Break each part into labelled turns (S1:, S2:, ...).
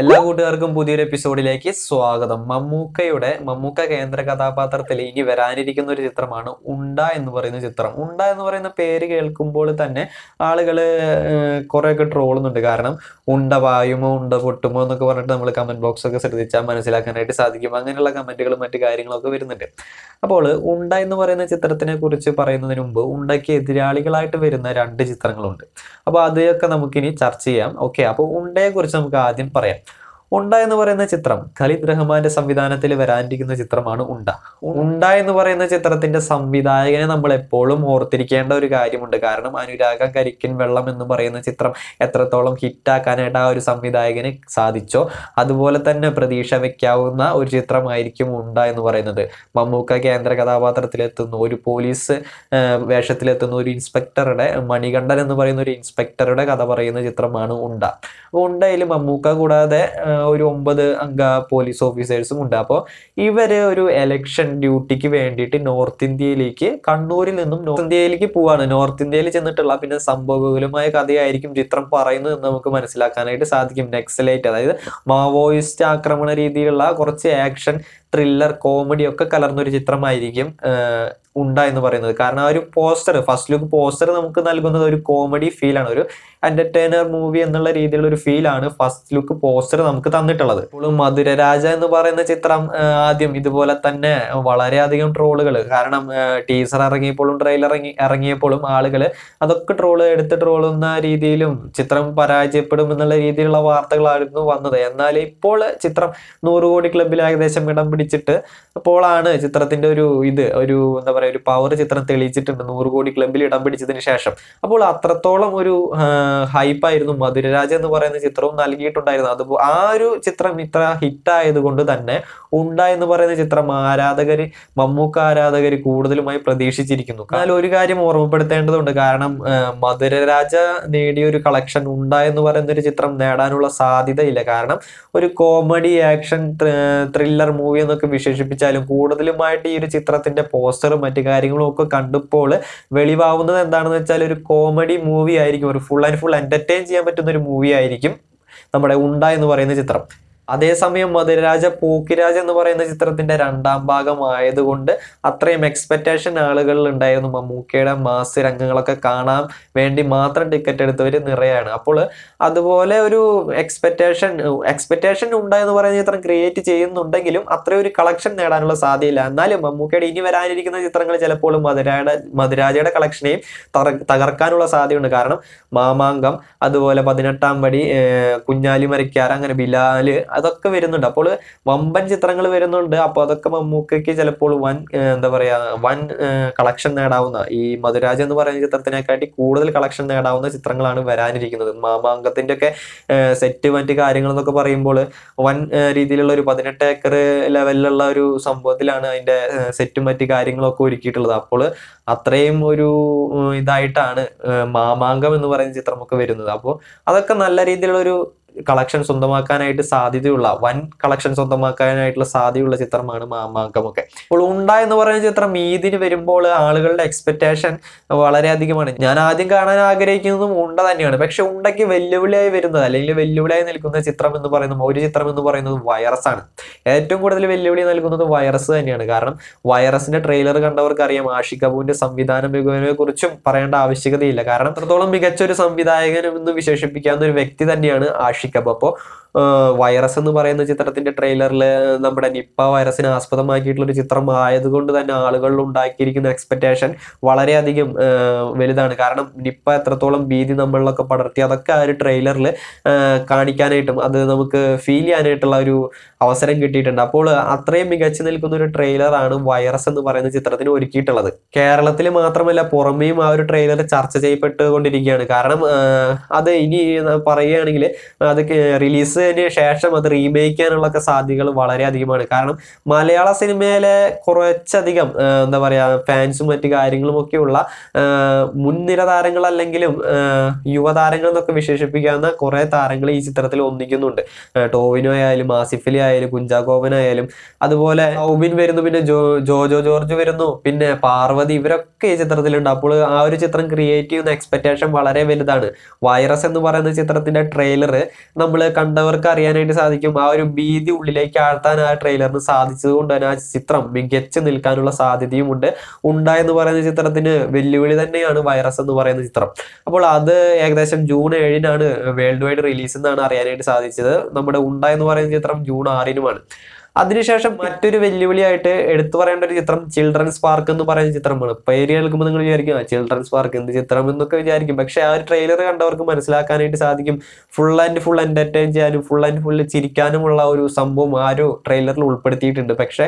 S1: എല്ലാ കൂട്ടുകാർക്കും പുതിയൊരു എപ്പിസോഡിലേക്ക് സ്വാഗതം മമ്മൂക്കയുടെ മമ്മൂക്ക കേന്ദ്ര കഥാപാത്രത്തിൽ ഇനി വരാനിരിക്കുന്ന ഒരു ചിത്രമാണ് ഉണ്ട എന്ന് പറയുന്ന ചിത്രം ഉണ്ട എന്ന് പറയുന്ന പേര് കേൾക്കുമ്പോൾ തന്നെ ആളുകൾ കുറേയൊക്കെ ട്രോളുന്നുണ്ട് കാരണം ഉണ്ട വായുമോ ഉണ്ട പൊട്ടുമോ എന്നൊക്കെ പറഞ്ഞിട്ട് നമ്മൾ കമന്റ് ബോക്സ് ഒക്കെ ശ്രദ്ധിച്ചാൽ മനസ്സിലാക്കാനായിട്ട് സാധിക്കും അങ്ങനെയുള്ള കമന്റുകളും മറ്റു കാര്യങ്ങളൊക്കെ വരുന്നുണ്ട് അപ്പോൾ ഉണ്ട എന്ന് പറയുന്ന ചിത്രത്തിനെ കുറിച്ച് പറയുന്നതിന് മുമ്പ് ഉണ്ടയ്ക്ക് എതിരാളികളായിട്ട് വരുന്ന രണ്ട് ചിത്രങ്ങളുണ്ട് അപ്പോൾ അതൊക്കെ നമുക്കിനി ചർച്ച ചെയ്യാം ഓക്കെ അപ്പോൾ ഉണ്ടയെ കുറിച്ച് നമുക്ക് ആദ്യം പറയാം ഉണ്ട എന്ന് പറയുന്ന ചിത്രം ഖലീദ് റഹ്മാന്റെ സംവിധാനത്തിൽ വരാനിരിക്കുന്ന ചിത്രമാണ് ഉണ്ട ഉണ്ട എന്ന് പറയുന്ന ചിത്രത്തിന്റെ സംവിധായകനെ നമ്മൾ എപ്പോഴും ഓർത്തിരിക്കേണ്ട ഒരു കാര്യമുണ്ട് കാരണം അനുരാഗ കരിക്കൻ വെള്ളം എന്ന് പറയുന്ന ചിത്രം എത്രത്തോളം ഹിറ്റാക്കാനായിട്ട് ആ ഒരു സംവിധായകന് സാധിച്ചോ അതുപോലെ തന്നെ പ്രതീക്ഷ വെക്കാവുന്ന ഒരു ചിത്രമായിരിക്കും ഉണ്ട എന്ന് പറയുന്നത് മമ്മൂക്ക കേന്ദ്ര കഥാപാത്രത്തിലെത്തുന്നു ഒരു പോലീസ് വേഷത്തിലെത്തുന്ന ഒരു ഇൻസ്പെക്ടറുടെ മണികണ്ഠൻ എന്ന് പറയുന്ന ഒരു ഇൻസ്പെക്ടറുടെ കഥ പറയുന്ന ചിത്രമാണ് ഉണ്ട ഉണ്ടയിൽ മമ്മൂക്ക കൂടാതെ ഒരു ഒമ്പത് അംഗ പോലീസ് ഓഫീസേഴ്സും ഉണ്ട് അപ്പോൾ ഇവര് ഒരു എലക്ഷൻ ഡ്യൂട്ടിക്ക് വേണ്ടിയിട്ട് നോർത്ത് ഇന്ത്യയിലേക്ക് കണ്ണൂരിൽ നിന്നും നോർത്ത് ഇന്ത്യയിലേക്ക് പോവാണ് നോർത്ത് ഇന്ത്യയിൽ ചെന്നിട്ടുള്ള പിന്നെ സംഭവകുലമായ കഥയായിരിക്കും ചിത്രം പറയുന്നത് എന്ന് നമുക്ക് മനസ്സിലാക്കാനായിട്ട് സാധിക്കും നെക്സലൈറ്റ് അതായത് മാവോയിസ്റ്റ് ആക്രമണ രീതിയിലുള്ള കുറച്ച് ആക്ഷൻ ത്രില്ലർ കോമഡി ഒക്കെ കലർന്നൊരു ചിത്രമായിരിക്കും ഉണ്ട എന്ന് പറയുന്നത് കാരണം ആ ഒരു പോസ്റ്റർ ഫസ്റ്റ് ലുക്ക് പോസ്റ്റർ നമുക്ക് നൽകുന്നത് ഒരു കോമഡി ഫീലാണ് ഒരു എന്റർടൈനർ മൂവി എന്നുള്ള രീതിയിലുള്ള ഒരു ഫീലാണ് ഫസ്റ്റ് ലുക്ക് പോസ്റ്റർ നമുക്ക് തന്നിട്ടുള്ളത് ഇപ്പോഴും മധുരരാജ എന്ന് പറയുന്ന ചിത്രം ആദ്യം ഇതുപോലെ തന്നെ വളരെയധികം ട്രോളുകൾ കാരണം ടീസർ ഇറങ്ങിയപ്പോഴും ട്രെയിലർ ഇറങ്ങി ഇറങ്ങിയപ്പോഴും ആളുകൾ അതൊക്കെ ട്രോൾ എടുത്ത് ട്രോളുന്ന രീതിയിലും ചിത്രം പരാജയപ്പെടും എന്നുള്ള രീതിയിലുള്ള വാർത്തകളായിരുന്നു വന്നത് എന്നാൽ ഇപ്പോൾ ചിത്രം നൂറ് കോടി ക്ലബിൽ ഏകദേശം ഇടം പിടിച്ചിട്ട് അപ്പോഴാണ് ചിത്രത്തിന്റെ ഒരു ഇത് ഒരു എന്താ പറയുക ഒരു പവർ ചിത്രം തെളിയിച്ചിട്ടുണ്ട് നൂറ് കോടി ക്ലബിൽ ഇടം പിടിച്ചതിന് ശേഷം അപ്പോൾ അത്രത്തോളം ഒരു ഹൈപ്പായിരുന്നു മധുരരാജ എന്ന് പറയുന്ന ചിത്രവും നൽകിയിട്ടുണ്ടായിരുന്നു അത് ആ ഒരു ചിത്രം ഇത്ര ഹിറ്റായത് കൊണ്ട് തന്നെ ഉണ്ട എന്ന് പറയുന്ന ചിത്രം ആരാധകർ മമ്മൂക്ക ആരാധകർ കൂടുതലുമായി പ്രതീക്ഷിച്ചിരിക്കുന്നു എന്നാൽ ഒരു കാര്യം ഓർമ്മപ്പെടുത്തേണ്ടതുണ്ട് കാരണം മധുരരാജ നേടിയ ഒരു കളക്ഷൻ ഉണ്ട എന്ന് പറയുന്ന ഒരു ചിത്രം നേടാനുള്ള സാധ്യതയില്ല കാരണം ഒരു കോമഡി ആക്ഷൻ ത്രില്ലർ മൂവി എന്നൊക്കെ വിശേഷിപ്പിച്ചാലും കൂടുതലുമായിട്ട് ഈ ഒരു ചിത്രത്തിന്റെ പോസ്റ്ററും മറ്റു കാര്യങ്ങളും ഒക്കെ കണ്ടപ്പോൾ വെളിവാവുന്നത് എന്താണെന്ന് വെച്ചാൽ ഒരു കോമഡി മൂവി ആയിരിക്കും ഒരു ഫുൾ ആൻഡ് ഫുൾ എന്റർടൈൻ ചെയ്യാൻ പറ്റുന്ന ഒരു മൂവി ആയിരിക്കും നമ്മുടെ ഉണ്ട എന്ന് പറയുന്ന ചിത്രം അതേസമയം മധുരരാജ പൂക്കിരാജ് എന്ന് പറയുന്ന ചിത്രത്തിന്റെ രണ്ടാം ഭാഗം ആയതുകൊണ്ട് അത്രയും എക്സ്പെക്റ്റേഷൻ ആളുകളിൽ ഉണ്ടായിരുന്നു മമ്മൂക്കയുടെ മാസ് രംഗങ്ങളൊക്കെ കാണാൻ വേണ്ടി മാത്രം ടിക്കറ്റ് എടുത്തവര് നിറയാണ് അപ്പോൾ അതുപോലെ ഒരു എക്സ്പെക്റ്റേഷൻ എക്സ്പെക്റ്റേഷൻ ഉണ്ടായെന്ന് പറയുന്ന ചിത്രം ക്രിയേറ്റ് ചെയ്യുന്നുണ്ടെങ്കിലും അത്രയും ഒരു കളക്ഷൻ നേടാനുള്ള സാധ്യതയില്ല എന്നാലും മമ്മൂക്കയുടെ ഇനി വരാനിരിക്കുന്ന ചിത്രങ്ങൾ ചിലപ്പോൾ മധുരയുടെ മധുരാജയുടെ കളക്ഷനെയും തകർക്കാനുള്ള സാധ്യതയുണ്ട് കാരണം മാമാങ്കം അതുപോലെ പതിനെട്ടാം പടി കുഞ്ഞാലി മരിക്കാർ അങ്ങനെ ബിലാല് അതൊക്കെ വരുന്നുണ്ട് അപ്പോൾ വമ്പൻ ചിത്രങ്ങൾ വരുന്നുണ്ട് അപ്പോൾ അതൊക്കെ മമ്മൂക്കയ്ക്ക് ചിലപ്പോൾ വൻ എന്താ പറയുക വൻ കളക്ഷൻ നേടാവുന്ന ഈ മധുരാജ് എന്ന് പറയുന്ന ചിത്രത്തിനെക്കാട്ടി കൂടുതൽ കളക്ഷൻ നേടാവുന്ന ചിത്രങ്ങളാണ് വരാനിരിക്കുന്നത് മാമാങ്കത്തിൻ്റെ ഒക്കെ സെറ്റ് മറ്റ് കാര്യങ്ങൾ എന്നൊക്കെ പറയുമ്പോൾ വൻ രീതിയിലുള്ള ഒരു പതിനെട്ട് ഏക്കർ ലെവലിലുള്ള ഒരു സംഭവത്തിലാണ് അതിൻ്റെ സെറ്റും മറ്റ് കാര്യങ്ങളൊക്കെ ഒരുക്കിയിട്ടുള്ളത് അപ്പോൾ അത്രയും ഒരു ഇതായിട്ടാണ് മാമാങ്കം എന്ന് പറയുന്ന ചിത്രമൊക്കെ വരുന്നത് അപ്പോൾ അതൊക്കെ നല്ല രീതിയിലുള്ള ഒരു കളക്ഷൻ സ്വന്തമാക്കാനായിട്ട് സാധ്യതയുള്ള വൻ കളക്ഷൻ സ്വന്തമാക്കാനായിട്ടുള്ള സാധ്യതയുള്ള ചിത്രമാണ് മാമാങ്കമൊക്കെ അപ്പോൾ ഉണ്ട എന്ന് പറയുന്ന ചിത്രം ഈദിന് വരുമ്പോൾ ആളുകളുടെ എക്സ്പെക്റ്റേഷൻ വളരെയധികമാണ് ഞാൻ ആദ്യം കാണാൻ ആഗ്രഹിക്കുന്നതും ഉണ്ട തന്നെയാണ് പക്ഷെ ഉണ്ടയ്ക്ക് വെല്ലുവിളിയായി വരുന്നത് അല്ലെങ്കിൽ വെല്ലുവിളിയായി നിൽക്കുന്ന ചിത്രം എന്ന് പറയുന്നത് ഒരു ചിത്രം എന്ന് പറയുന്നത് വൈറസാണ് ഏറ്റവും കൂടുതൽ വെല്ലുവിളി നൽകുന്നത് വൈറസ് തന്നെയാണ് കാരണം വൈറസിന്റെ ട്രെയിലർ കണ്ടവർക്ക് അറിയാം ആഷി കപൂറിന്റെ സംവിധാന മികവിനെ കുറിച്ചും പറയേണ്ട ആവശ്യകതയില്ല കാരണം അത്രത്തോളം മികച്ച ഒരു സംവിധായകനും എന്ന് വിശേഷിപ്പിക്കാവുന്ന ഒരു വ്യക്തി തന്നെയാണ് ആഷി സംരക്ഷിക്കാം അപ്പോൾ വൈറസ് എന്ന് പറയുന്ന ചിത്രത്തിന്റെ ട്രെയിലറിൽ നമ്മുടെ നിപ്പ വൈറസിനെ ആസ്പദമാക്കിയിട്ടുള്ള ഒരു ചിത്രം ആയതുകൊണ്ട് തന്നെ ആളുകളിൽ ഉണ്ടാക്കിയിരിക്കുന്ന എക്സ്പെക്റ്റേഷൻ വളരെയധികം വലുതാണ് കാരണം നിപ്പ എത്രത്തോളം ഭീതി നമ്മളിലൊക്കെ പടർത്തി അതൊക്കെ ആ ഒരു ട്രെയിലറിൽ കാണിക്കാനായിട്ടും അത് നമുക്ക് ഫീൽ ചെയ്യാനായിട്ടുള്ള ഒരു അവസരം കിട്ടിയിട്ടുണ്ട് അപ്പോൾ അത്രയും മികച്ചു നിൽക്കുന്ന ഒരു ട്രെയിലറാണ് വൈറസ് എന്ന് പറയുന്ന ചിത്രത്തിന് ഒരുക്കിയിട്ടുള്ളത് കേരളത്തിൽ മാത്രമല്ല പുറമേയും ആ ഒരു ട്രെയിലർ ചർച്ച ചെയ്യപ്പെട്ടുകൊണ്ടിരിക്കുകയാണ് കാരണം അത് ഇനി പറയുകയാണെങ്കിൽ അത് റിലീസിന് ശേഷം അത് റീമേക്ക് ചെയ്യാനുള്ളൊക്കെ സാധ്യതകൾ വളരെ അധികമാണ് കാരണം മലയാള സിനിമയിലെ കുറച്ചധികം എന്താ പറയുക ഫാൻസും മറ്റു കാര്യങ്ങളും ഒക്കെയുള്ള മുൻനിര താരങ്ങൾ അല്ലെങ്കിലും യുവതാരങ്ങൾ എന്നൊക്കെ വിശേഷിപ്പിക്കാവുന്ന കുറേ താരങ്ങൾ ഈ ചിത്രത്തിൽ ഒന്നിക്കുന്നുണ്ട് ടോവിനോ ആയാലും ആസിഫലി ആയാലും കുഞ്ചാഗോപനായാലും അതുപോലെ ഔബിൻ വരുന്നു പിന്നെ ജോ ജോജോ ജോർജ് വരുന്നു പിന്നെ പാർവതി ഇവരൊക്കെ ഈ ചിത്രത്തിലുണ്ട് അപ്പോൾ ആ ഒരു ചിത്രം ക്രിയേറ്റ് ചെയ്യുന്ന എക്സ്പെക്റ്റേഷൻ വളരെ വലുതാണ് വൈറസ് എന്ന് പറയുന്ന ചിത്രത്തിന്റെ ട്രെയിലർ നമ്മൾ കണ്ടവർക്ക് അറിയാനായിട്ട് സാധിക്കും ആ ഒരു ഭീതി ഉള്ളിലേക്ക് ആഴ്ത്താൻ ആ ട്രെയിലറിന് സാധിച്ചത് കൊണ്ട് തന്നെ ആ ചിത്രം മികച്ചു നിൽക്കാനുള്ള സാധ്യതയും ഉണ്ട് എന്ന് പറയുന്ന ചിത്രത്തിന് വെല്ലുവിളി തന്നെയാണ് വൈറസ് എന്ന് പറയുന്ന ചിത്രം അപ്പോൾ അത് ഏകദേശം ജൂൺ ഏഴിനാണ് വേൾഡ് വൈഡ് റിലീസ് എന്നാണ് അറിയാനായിട്ട് സാധിച്ചത് നമ്മുടെ ഉണ്ടായെന്ന് എന്ന് പറയുന്ന ചിത്രം ജൂൺ ആറിനുമാണ് അതിനുശേഷം മറ്റൊരു വെല്ലുവിളിയായിട്ട് എടുത്തു പറയേണ്ട ഒരു ചിത്രം ചിൽഡ്രൻസ് പാർക്ക് എന്ന് പറയുന്ന ചിത്രമാണ് പേര് കേൾക്കുമ്പോൾ നിങ്ങൾ വിചാരിക്കും ചിൽഡ്രൻസ് പാർക്ക് എന്ത് ചിത്രം എന്നൊക്കെ വിചാരിക്കും പക്ഷേ ആ ഒരു ട്രെയിലർ കണ്ടവർക്ക് മനസ്സിലാക്കാനായിട്ട് സാധിക്കും ഫുൾ ആൻഡ് ഫുൾ എൻ്റർടൈൻ ചെയ്യാനും ഫുൾ ആൻഡ് ഫുൾ ചിരിക്കാനുമുള്ള ഒരു സംഭവം ആ ട്രെയിലറിൽ ഉൾപ്പെടുത്തിയിട്ടുണ്ട് പക്ഷേ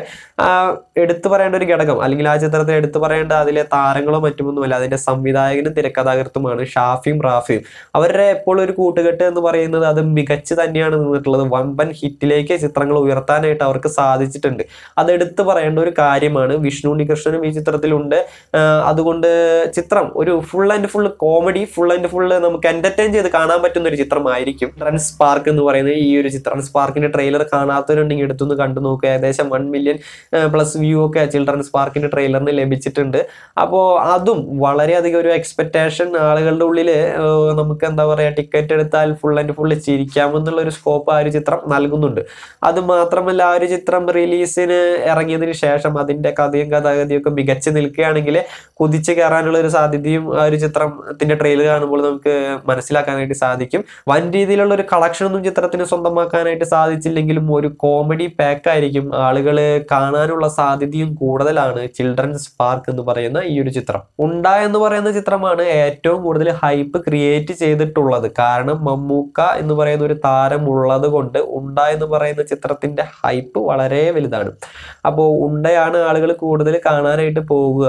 S1: എടുത്തു പറയേണ്ട ഒരു ഘടകം അല്ലെങ്കിൽ ആ ചിത്രത്തെ എടുത്തു പറയേണ്ട അതിലെ താരങ്ങളോ മറ്റുമൊന്നുമല്ല അതിൻ്റെ സംവിധായകനും തിരക്കഥാകൃത്തുമാണ് ഷാഫിയും റാഫിയും അവരുടെ എപ്പോഴും ഒരു കൂട്ടുകെട്ട് എന്ന് പറയുന്നത് അത് മികച്ച് തന്നെയാണ് നിന്നിട്ടുള്ളത് വമ്പൻ ഹിറ്റിലേക്ക് ചിത്രങ്ങൾ ഉയർത്താനായിട്ട് അവർ അവർക്ക് സാധിച്ചിട്ടുണ്ട് അത് എടുത്തു പറയേണ്ട ഒരു കാര്യമാണ് വിഷ്ണു ഉണ്ണികൃഷ്ണനും ഈ ചിത്രത്തിലുണ്ട് അതുകൊണ്ട് ചിത്രം ഒരു full and full comedy full and full നമുക്ക് എന്റർടൈൻ ചെയ്ത് കാണാൻ പറ്റുന്ന ഒരു ചിത്രമായിരിക്കും റൺസ് പാർക്ക് എന്ന് പറയുന്നത് ഈ ഒരു ചിത്രം റൺസ് പാർക്കിന്റെ ട്രെയിലർ കാണാത്തവരുണ്ടെങ്കിൽ എടുത്തുനിന്ന് കണ്ടു നോക്കുക ഏകദേശം വൺ മില്യൺ പ്ലസ് വ്യൂ ഒക്കെ ചിൽഡ്രൻസ് പാർക്കിന്റെ ട്രെയിലറിന് ലഭിച്ചിട്ടുണ്ട് അപ്പോൾ അതും വളരെയധികം ഒരു എക്സ്പെക്റ്റേഷൻ ആളുകളുടെ ഉള്ളിൽ നമുക്ക് എന്താ പറയുക ടിക്കറ്റ് എടുത്താൽ ഫുൾ ആൻഡ് ഫുൾ ചിരിക്കാമെന്നുള്ള ഒരു സ്കോപ്പ് ആ ഒരു ചിത്രം നൽകുന്നുണ്ട് അത് മാത്രമല്ല ആ ഒരു ചിത്രം റിലീസിന് ഇറങ്ങിയതിന് ശേഷം അതിന്റെ കഥയും കഥാഗതിയൊക്കെ മികച്ച് നിൽക്കുകയാണെങ്കിൽ കുതിച്ചു കയറാനുള്ള ഒരു സാധ്യതയും ആ ഒരു ചിത്രത്തിന്റെ ട്രെയിലർ കാണുമ്പോൾ നമുക്ക് മനസ്സിലാക്കാനായിട്ട് സാധിക്കും വൻ രീതിയിലുള്ള ഒരു കളക്ഷനൊന്നും ചിത്രത്തിന് സ്വന്തമാക്കാനായിട്ട് സാധിച്ചില്ലെങ്കിലും ഒരു കോമഡി പാക്ക് ആയിരിക്കും ആളുകൾ കാണാനുള്ള സാധ്യതയും കൂടുതലാണ് ചിൽഡ്രൻസ് പാർക്ക് എന്ന് പറയുന്ന ഈ ഒരു ചിത്രം ഉണ്ട എന്ന് പറയുന്ന ചിത്രമാണ് ഏറ്റവും കൂടുതൽ ഹൈപ്പ് ക്രിയേറ്റ് ചെയ്തിട്ടുള്ളത് കാരണം മമ്മൂക്ക എന്ന് പറയുന്ന ഒരു താരം ഉള്ളത് കൊണ്ട് ഉണ്ട എന്ന് പറയുന്ന ചിത്രത്തിന്റെ ഹൈപ്പ് ഹൈപ്പ് വളരെ വലുതാണ് അപ്പോൾ ഉണ്ടയാണ് ആളുകൾ കൂടുതൽ കാണാനായിട്ട് പോകുക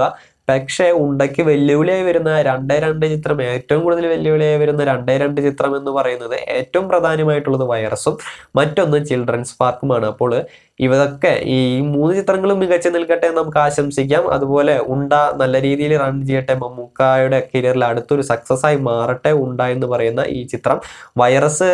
S1: പക്ഷേ ഉണ്ടയ്ക്ക് വെല്ലുവിളിയായി വരുന്ന രണ്ടേ രണ്ട് ചിത്രം ഏറ്റവും കൂടുതൽ വെല്ലുവിളിയായി വരുന്ന രണ്ടേ രണ്ട് ചിത്രം എന്ന് പറയുന്നത് ഏറ്റവും പ്രധാനമായിട്ടുള്ളത് വൈറസും മറ്റൊന്ന് ചിൽഡ്രൻസ് പാർക്കുമാണ് അപ്പോൾ ഇവതൊക്കെ ഈ മൂന്ന് ചിത്രങ്ങളും മികച്ചു നിൽക്കട്ടെ എന്ന് നമുക്ക് ആശംസിക്കാം അതുപോലെ ഉണ്ട നല്ല രീതിയിൽ റൺ ചെയ്യട്ടെ മമ്മൂക്കായുടെ കരിയറിൽ അടുത്തൊരു സക്സസ് ആയി മാറട്ടെ ഉണ്ട എന്ന് പറയുന്ന ഈ ചിത്രം വൈറസ്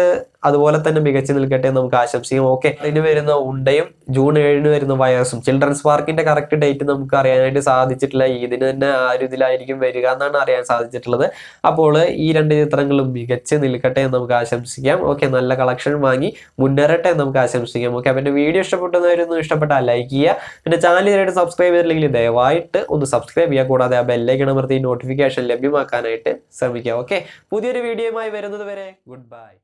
S1: അതുപോലെ തന്നെ മികച്ചു നിൽക്കട്ടെ നമുക്ക് ആശംസിക്കാം ഓക്കെ അതിന് വരുന്ന ഉണ്ടയും ജൂൺ ഏഴിന് വരുന്ന വൈറസും ചിൽഡ്രൻസ് പാർക്കിന്റെ കറക്റ്റ് ഡേറ്റ് നമുക്ക് അറിയാനായിട്ട് സാധിച്ചിട്ടില്ല ഇതിന് തന്നെ ആ ഒരു ഇതിലായിരിക്കും വരിക എന്നാണ് അറിയാൻ സാധിച്ചിട്ടുള്ളത് അപ്പോൾ ഈ രണ്ട് ചിത്രങ്ങളും മികച്ച് നിൽക്കട്ടെ എന്ന് നമുക്ക് ആശംസിക്കാം ഓക്കെ നല്ല കളക്ഷൻ വാങ്ങി മുന്നേറട്ടെ എന്ന് നമുക്ക് ആശംസിക്കാം ഓക്കെ അപ്പം വീഡിയോ ഇഷ്ടപ്പെട്ടു ഇഷ്ടപ്പെടുന്നവരൊന്നും ഇഷ്ടപ്പെട്ടാൽ ലൈക്ക് ചെയ്യുക പിന്നെ ചാനൽ ഇതായിട്ട് സബ്സ്ക്രൈബ് ചെയ്തില്ലെങ്കിൽ ദയവായിട്ട് ഒന്ന് സബ്സ്ക്രൈബ് ചെയ്യുക കൂടാതെ ആ ബെല്ലൈക്കൺ അമർത്തി നോട്ടിഫിക്കേഷൻ ലഭ്യമാക്കാനായിട്ട് ശ്രമിക്കുക ഓക്കെ പുതിയൊരു വീഡിയോയുമായി വരുന്നത് വരെ ഗുഡ് ബൈ